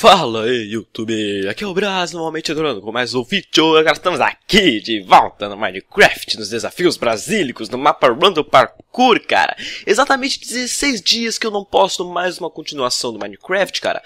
Fala aí, YouTube! Aqui é o Brasil novamente adorando com mais um vídeo. Agora estamos aqui de volta no Minecraft, nos desafios brasílicos, no mapa Random Parkour, cara. Exatamente 16 dias que eu não posto mais uma continuação do Minecraft, cara.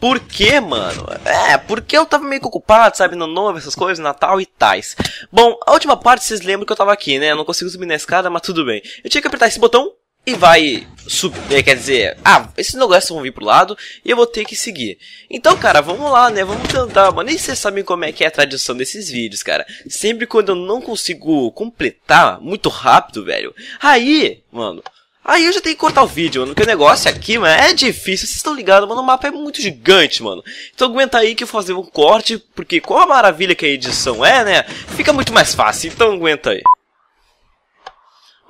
Por quê, mano? É, porque eu tava meio que ocupado, sabe, no novo, essas coisas, Natal e tais. Bom, a última parte vocês lembram que eu tava aqui, né? Eu não consigo subir na escada, mas tudo bem. Eu tinha que apertar esse botão e vai subir, eh, quer dizer, ah, esses negócios vão vir pro lado e eu vou ter que seguir. Então, cara, vamos lá, né? Vamos tentar, mano. Nem vocês sabem como é que é a tradição desses vídeos, cara. Sempre quando eu não consigo completar muito rápido, velho. Aí, mano, Aí eu já tenho que cortar o vídeo, mano, porque o negócio aqui, mano, é difícil, vocês estão ligados, mano, o mapa é muito gigante, mano. Então aguenta aí que eu vou fazer um corte, porque qual a maravilha que a edição é, né, fica muito mais fácil, então aguenta aí.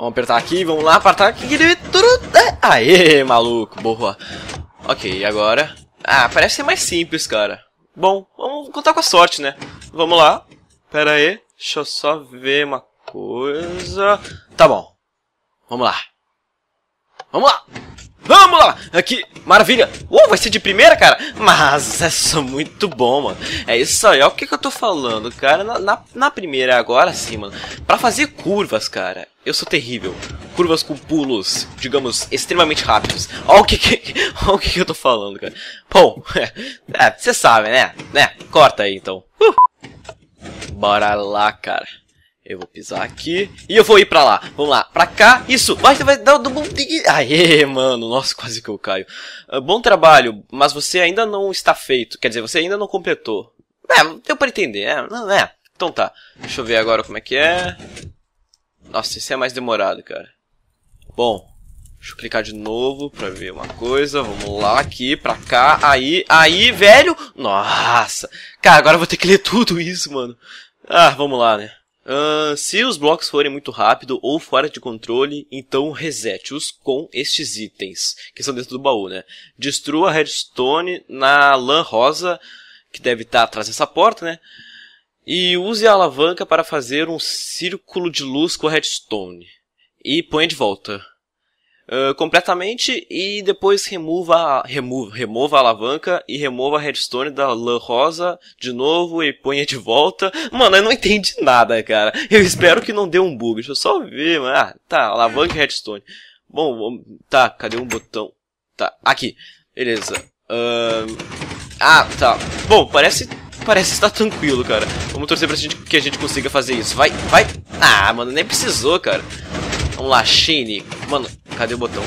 Vamos apertar aqui, vamos lá, apertar aqui. Aê, maluco, boa. Ok, agora... Ah, parece ser mais simples, cara. Bom, vamos contar com a sorte, né? Vamos lá. Pera aí, deixa eu só ver uma coisa... Tá bom. Vamos lá. Vamos lá! Vamos lá! Aqui, maravilha! Uh, vai ser de primeira, cara! Mas é só muito bom, mano. É isso aí, ó. o que, que eu tô falando, cara. Na, na, na, primeira, agora sim, mano. Pra fazer curvas, cara, eu sou terrível. Curvas com pulos, digamos, extremamente rápidos. ó o que, que, ó, o que, que eu tô falando, cara. Bom, é, você sabe, né? Né? Corta aí, então. Uh. Bora lá, cara. Eu vou pisar aqui. E eu vou ir pra lá. Vamos lá. Pra cá. Isso. Mas vai dar um Aê, mano. Nossa, quase que eu caio. Ah, bom trabalho, mas você ainda não está feito. Quer dizer, você ainda não completou. É, deu pra entender. É, não é. Então tá. Deixa eu ver agora como é que é. Nossa, esse é mais demorado, cara. Bom. Deixa eu clicar de novo pra ver uma coisa. Vamos lá aqui, pra cá. Aí, aí, velho. Nossa. Cara, agora eu vou ter que ler tudo isso, mano. Ah, vamos lá, né. Uh, se os blocos forem muito rápido ou fora de controle, então resete-os com estes itens, que são dentro do baú, né? Destrua a redstone na lã rosa, que deve estar tá atrás dessa porta, né? E use a alavanca para fazer um círculo de luz com a redstone. E põe de volta. Ah, completamente e depois remova, remova, remova a alavanca e remova a redstone da lã rosa de novo e ponha de volta. Mano, eu não entendi nada, cara. Eu espero que não dê um bug. Deixa eu só ver, mano. Ah, tá, alavanca e redstone. Bom, tá, cadê um botão? Tá, aqui. Beleza. Uh... Ah, tá. Bom, parece parece estar tranquilo, cara. Vamos torcer pra gente, que a gente consiga fazer isso. Vai, vai. Ah, mano, nem precisou, cara. Vamos lá, Shane. Mano, cadê o botão?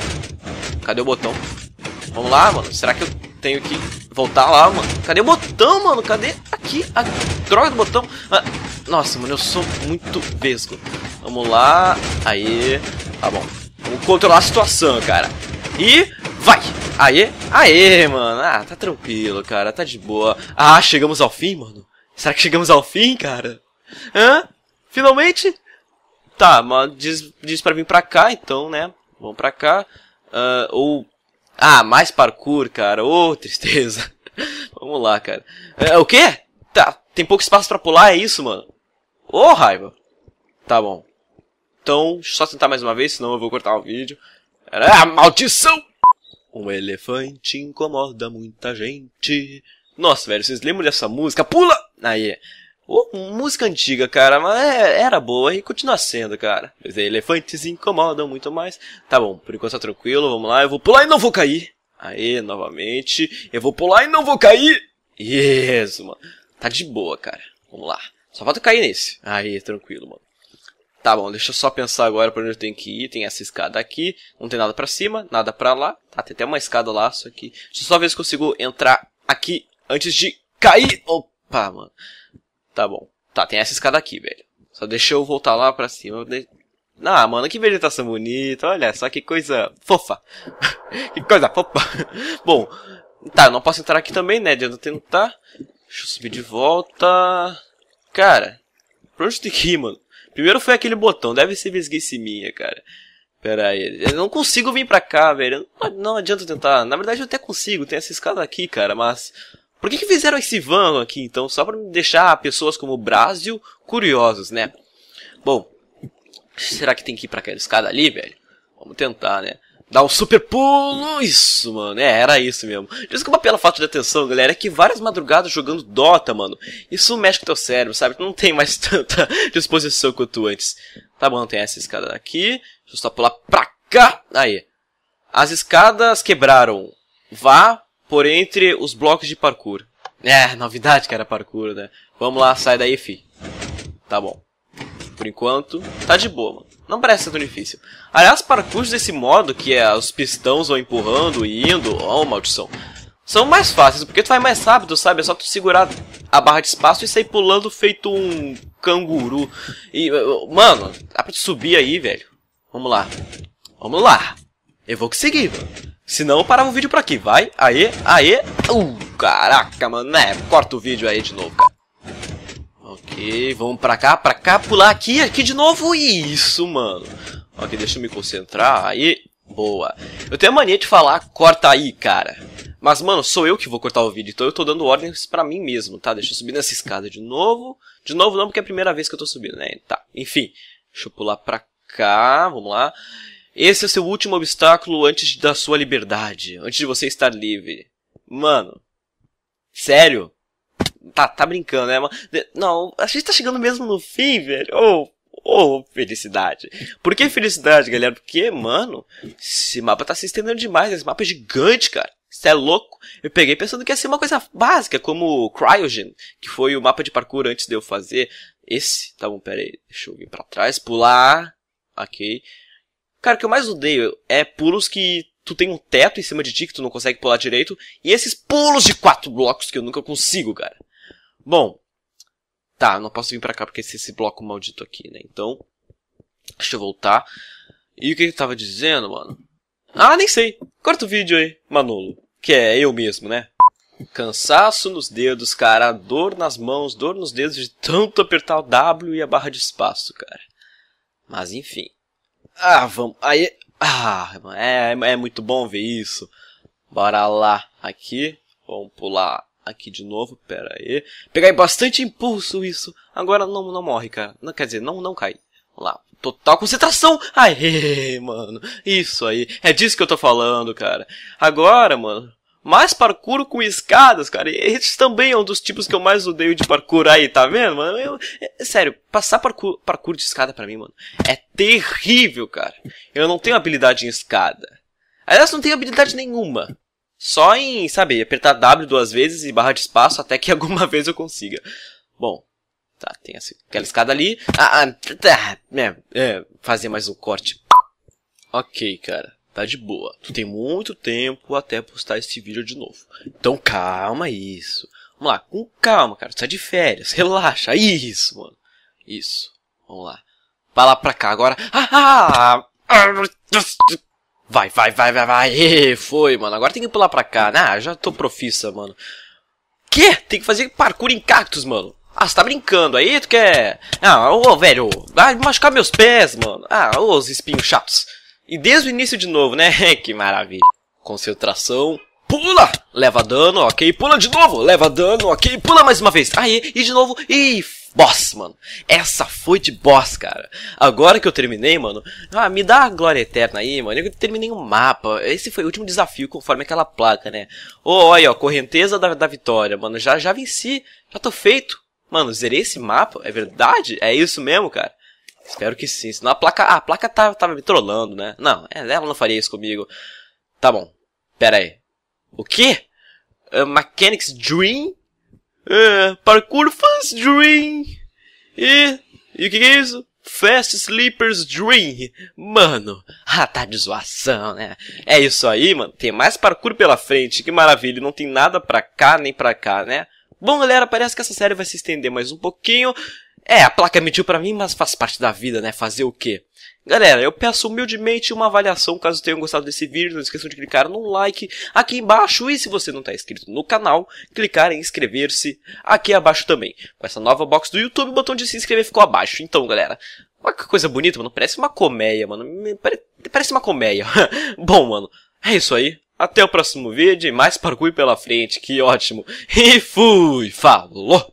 Cadê o botão? Vamos lá, mano. Será que eu tenho que voltar lá, mano? Cadê o botão, mano? Cadê? Aqui, a droga do botão. Ah, nossa, mano, eu sou muito vesgo. Vamos lá. Aí, tá bom. Vamos controlar a situação, cara. E vai! Aê, aê, mano. Ah, tá tranquilo, cara. Tá de boa. Ah, chegamos ao fim, mano. Será que chegamos ao fim, cara? Hã? Finalmente? Tá, mano, diz, diz pra vir pra cá, então, né? vão para cá. Uh, ou. Ah, mais parkour, cara. Ô, oh, tristeza. Vamos lá, cara. É, o quê? Tá, tem pouco espaço para pular, é isso, mano? Ô, oh, raiva. Tá bom. Então, só tentar mais uma vez, senão eu vou cortar o vídeo. Ah, maldição! Um elefante incomoda muita gente. Nossa, velho, vocês lembram dessa música? Pula! Aí, Oh, música antiga, cara, mas é, era boa e continua sendo, cara. Mas elefantes incomodam muito mais. Tá bom, por enquanto tá tranquilo, vamos lá, eu vou pular e não vou cair. Aê, novamente. Eu vou pular e não vou cair. Isso, mano. Tá de boa, cara. Vamos lá. Só falta cair nesse. Aí, tranquilo, mano. Tá bom, deixa eu só pensar agora pra onde eu tenho que ir. Tem essa escada aqui. Não tem nada pra cima, nada pra lá. Tá, tem até uma escada lá, só que... Deixa eu só ver se consigo entrar aqui antes de cair. Opa, mano. Tá bom. Tá, tem essa escada aqui, velho. Só deixa eu voltar lá pra cima. Ah, mano, que vegetação bonita. Olha só que coisa fofa. que coisa fofa. bom, tá, não posso entrar aqui também, né? Adianta tentar. Deixa eu subir de volta. Cara, pra onde tem que ir, mano? Primeiro foi aquele botão, deve ser vesguice minha, cara. Pera aí, eu não consigo vir pra cá, velho. Não, não adianta tentar. Na verdade eu até consigo, tem essa escada aqui, cara, mas por que, que fizeram esse van aqui, então? Só para deixar pessoas como o Brasil curiosos, né? Bom, será que tem que ir para aquela escada ali, velho? Vamos tentar, né? Dá um super pulo! Isso, mano. É, era isso mesmo. Desculpa pela falta de atenção, galera. É que várias madrugadas jogando Dota, mano. Isso mexe com teu cérebro, sabe? Tu não tem mais tanta disposição quanto antes. Tá bom, tem essa escada aqui. Deixa eu só pular pra cá. Aí. As escadas quebraram. Vá por entre os blocos de parkour. É, novidade que era parkour, né? Vamos lá, sai daí, fi. Tá bom. Por enquanto, tá de boa, mano. Não parece tão difícil. Aliás, parkours desse modo, que é os pistões vão empurrando e indo, ó, oh, maldição. São mais fáceis, porque tu vai mais rápido, sabe? É só tu segurar a barra de espaço e sair pulando feito um canguru. E, mano, dá pra te subir aí, velho. Vamos lá. Vamos lá. Eu vou conseguir. Senão eu parava o vídeo por aqui, vai. Aê, aê. Uh, caraca, mano. É, corta o vídeo aí de novo, cara. Ok, vamos pra cá, pra cá, pular aqui, aqui de novo. Isso, mano. Ok, deixa eu me concentrar. Aí, boa. Eu tenho a mania de falar, corta aí, cara. Mas, mano, sou eu que vou cortar o vídeo, então eu tô dando ordens pra mim mesmo, tá? Deixa eu subir nessa escada de novo. De novo não, porque é a primeira vez que eu tô subindo, né? Tá, enfim. Deixa eu pular pra cá, vamos lá. Esse é o seu último obstáculo antes da sua liberdade, antes de você estar livre. Mano, sério? Tá, tá brincando, né? Não, a gente tá chegando mesmo no fim, velho. Oh, oh, felicidade. Por que felicidade, galera? Porque, mano, esse mapa tá se estendendo demais. Esse mapa é gigante, cara. Você é louco? Eu peguei pensando que ia ser uma coisa básica, como o Cryogen, que foi o mapa de parkour antes de eu fazer. Esse, tá bom, pera aí, deixa eu vir pra trás, pular, ok. Cara, o que eu mais odeio é pulos que tu tem um teto em cima de ti que tu não consegue pular direito, e esses pulos de quatro blocos que eu nunca consigo, cara. Bom, tá, não posso vir para cá porque esse, esse bloco maldito aqui, né? Então, deixa eu voltar. E o que eu tava dizendo, mano? Ah, nem sei. Corta o vídeo aí, Manolo. Que é eu mesmo, né? Cansaço nos dedos, cara. Dor nas mãos, dor nos dedos de tanto apertar o W e a barra de espaço, cara. Mas enfim. Ah, vamos. Aí. Ah, é, é, é muito bom ver isso. Bora lá. Aqui. Vamos pular aqui de novo. Pera aí. Pegar bastante impulso isso. Agora não, não morre, cara. Não, quer dizer, não, não cai. Vamos lá. Total concentração. Aê, mano. Isso aí. É disso que eu tô falando, cara. Agora, mano. Mas parkour com escadas, cara, esse também é um dos tipos que eu mais odeio de parkour aí, tá vendo, mano? Eu, é, é sério, passar parkour, parkour de escada para mim, mano, é terrível, cara. Eu não tenho habilidade em escada. Aliás, não tenho habilidade nenhuma. Só em, sabe, apertar W duas vezes e barra de espaço até que alguma vez eu consiga. Bom, tá, tem essa, aquela escada ali. Ah, ah, tá, é, é, fazer mais um corte. Ok, cara tá de boa. Tu tem muito tempo até postar esse vídeo de novo. Então calma isso. Vamos lá, com calma, cara. Tu tá de férias, relaxa. É isso, mano. Isso. Vamos lá. Vai lá pra cá agora. Ah, ah, vai, vai, vai, vai, vai. E foi, mano. Agora tem que pular pra cá. Né? Ah, já tô profissa, mano. Que? Tem que fazer parkour em cactos, mano. Ah, você tá brincando aí? Tu quer. Ah, ô, velho. Vai machucar meus pés, mano. Ah, ô, os espinhos chatos. E desde o início de novo, né? que maravilha. Concentração. Pula! Leva dano, ok. Pula de novo. Leva dano, ok. Pula mais uma vez. Aí, e de novo. E boss, mano. Essa foi de boss, cara. Agora que eu terminei, mano. Ah, me dá a glória eterna aí, mano. Eu terminei um mapa. Esse foi o último desafio, conforme aquela placa, né? Oh, olha, ó, correnteza da, da vitória, mano. Já, já venci. Já tô feito. Mano, zerei esse mapa? É verdade? É isso mesmo, cara? Espero que sim. Senão a placa. Ah, a placa tava, tá, tava me trollando, né? Não, é, ela não faria isso comigo. Tá bom. Pera aí. O quê? Uh, é, Mechanics Dream? Uh, parkour Fans Dream? E. E o que, que é isso? Fast Sleepers Dream. Mano, ah, tá de zoação, né? É isso aí, mano. Tem mais parkour pela frente, que maravilha. Não tem nada pra cá nem pra cá, né? Bom, galera, parece que essa série vai se estender mais um pouquinho. É, a placa mentiu para mim, mas faz parte da vida, né? Fazer o quê? Galera, eu peço humildemente uma avaliação caso tenham gostado desse vídeo. Não esqueçam de clicar no like aqui embaixo. E se você não está inscrito no canal, clicar em inscrever-se aqui abaixo também. Com essa nova box do YouTube, o botão de se inscrever ficou abaixo. Então, galera, olha que coisa bonita, mano. Parece uma colmeia, mano. Parece uma colmeia. Bom, mano, é isso aí. Até o próximo vídeo e mais parkour pela frente. Que ótimo. E fui. Falou.